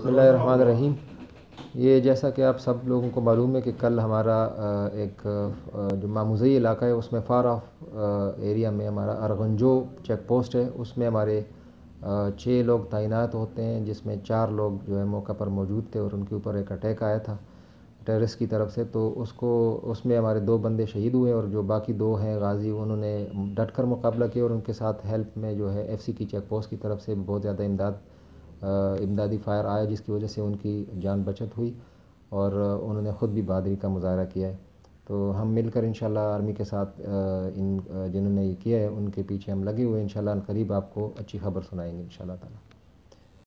बिसमीम ये जैसा कि आप सब लोगों को मालूम है कि कल हमारा एक जो मामूज़ी इलाका है उसमें फार ऑफ एरिया में हमारा अरगंजो चेक पोस्ट है उसमें हमारे छः लोग तैनात होते हैं जिसमें चार लोग जो है मौके पर मौजूद थे और उनके ऊपर एक अटैक आया था टेरिस की तरफ से तो उसको उसमें हमारे दो बंदे शहीद हुए और जो बाकी दो हैं गाजी उन्होंने डट कर मुकाबला किया और उनके साथ हेल्प में जो है एफ की चेक पोस्ट की तरफ से बहुत ज़्यादा इमदाद इमदादी फ़ायर आया जिसकी वजह से उनकी जान बचत हुई और उन्होंने ख़ुद भी बहादरी का मुजाहरा किया है तो हम मिलकर इन आर्मी के साथ इन जिन्होंने ये किया है उनके पीछे हम लगे हुए इन करीब आपको अच्छी खबर सुनाएंगे इन ताला